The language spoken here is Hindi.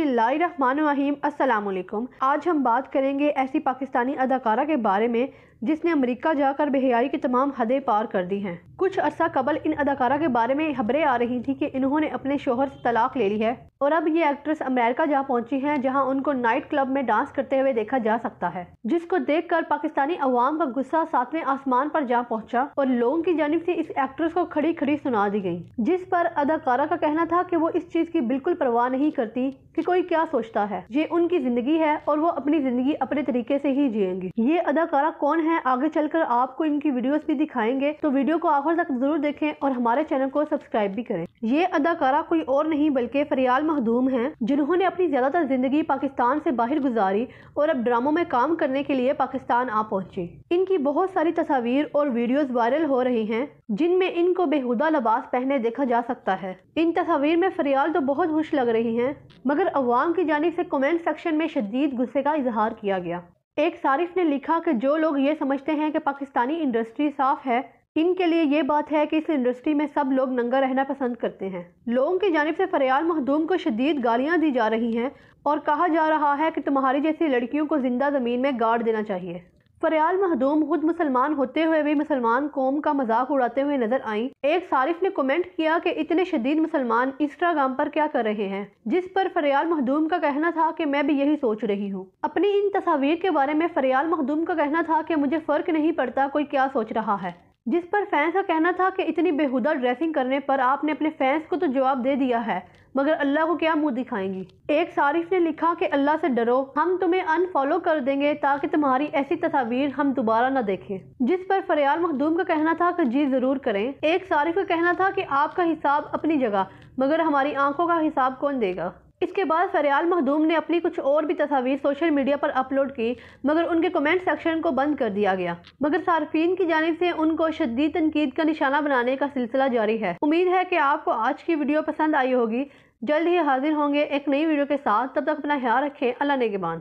बिस्मिल्लाहिर्रहमानिर्रहीम अस्सलाम वालेकुम आज हम बात करेंगे ऐसी पाकिस्तानी अदाकारा के बारे में जिसने अमेरिका जाकर बेहयाई की तमाम हदें पार कर दी हैं कुछ अरसा कबल इन अदाकारा के बारे में खबरें आ रही थी कि इन्होंने अपने शोहर से तलाक ले ली है और अब ये एक्ट्रेस अमेरिका जा पहुंची हैं जहां उनको नाइट क्लब में डांस करते हुए देखा जा सकता है जिसको देखकर पाकिस्तानी अवाम का गुस्सा सातवें आसमान पर जा पहुंचा और लोगों की जानब से इस एक्ट्रेस को खड़ी खड़ी सुना दी गई जिस पर अदाकारा का कहना था कि वो इस चीज की बिल्कुल परवाह नहीं करती कि कोई क्या सोचता है ये उनकी जिंदगी है और वो अपनी जिंदगी अपने तरीके से ही जियेंगी ये अदाकारा कौन है आगे चलकर आपको इनकी वीडियोस भी दिखाएंगे तो वीडियो को आखिर तक जरूर देखें और हमारे चैनल को सब्सक्राइब भी करें ये अदाकारा कोई और नहीं बल्कि फरियाल महदूम हैं जिन्होंने अपनी ज़्यादातर ज़िंदगी पाकिस्तान से बाहर गुजारी और अब ड्रामों में काम करने के लिए पाकिस्तान आ पहुँची इनकी बहुत सारी तस्वीर और वीडियोस वायरल हो रही हैं जिनमें इनको बेहुदा लबास पहने देखा जा सकता है इन तस्वीर में फरियाल तो बहुत खुश लग रही हैं मगर अवाम की जानब से कमेंट सेक्शन में शदीद गुस्से का इजहार किया गया एक सारिफ ने लिखा कि जो लोग ये समझते हैं कि पाकिस्तानी इंडस्ट्री साफ है इनके लिए ये बात है कि इस इंडस्ट्री में सब लोग नंगा रहना पसंद करते हैं लोगों की जानब से फरियाल महदूम को शदीद गालियाँ दी जा रही हैं और कहा जा रहा है कि तुम्हारी जैसी लड़कियों को जिंदा ज़मीन में गाड़ देना चाहिए फरियाल महदूम खुद मुसलमान होते हुए भी मुसलमान कौम का मजाक उड़ाते हुए नजर आई एक सारिफ ने कमेंट किया कि इतने शदीद मुसलमान इंस्टाग्राम पर क्या कर रहे हैं जिस पर फरियाल महदूम का कहना था कि मैं भी यही सोच रही हूँ अपनी इन तस्वीर के बारे में फरियाल महदूम का कहना था कि मुझे फ़र्क नहीं पड़ता कोई क्या सोच रहा है जिस पर फैंस का कहना था कि इतनी बेहुदा ड्रेसिंग करने पर आपने अपने फैंस को तो जवाब दे दिया है मगर अल्लाह को क्या मुंह दिखाएंगी एक सारिफ ने लिखा कि अल्लाह से डरो हम तुम्हें अनफॉलो कर देंगे ताकि तुम्हारी ऐसी तस्वीर हम दोबारा न देखें जिस पर फरियाल मखदूम का कहना था कि जी ज़रूर करें एक सारिफ का कहना था कि आपका हिसाब अपनी जगह मगर हमारी आंखों का हिसाब कौन देगा इसके बाद फरियाल महदूम ने अपनी कुछ और भी तस्वीर सोशल मीडिया पर अपलोड की मगर उनके कमेंट सेक्शन को बंद कर दिया गया मगर सार्फिन की जानब से उनको शदीद तनकीद का निशाना बनाने का सिलसिला जारी है उम्मीद है कि आपको आज की वीडियो पसंद आई होगी जल्द ही हाजिर होंगे एक नई वीडियो के साथ तब तक अपना ख्याल रखें अल्लाह ने के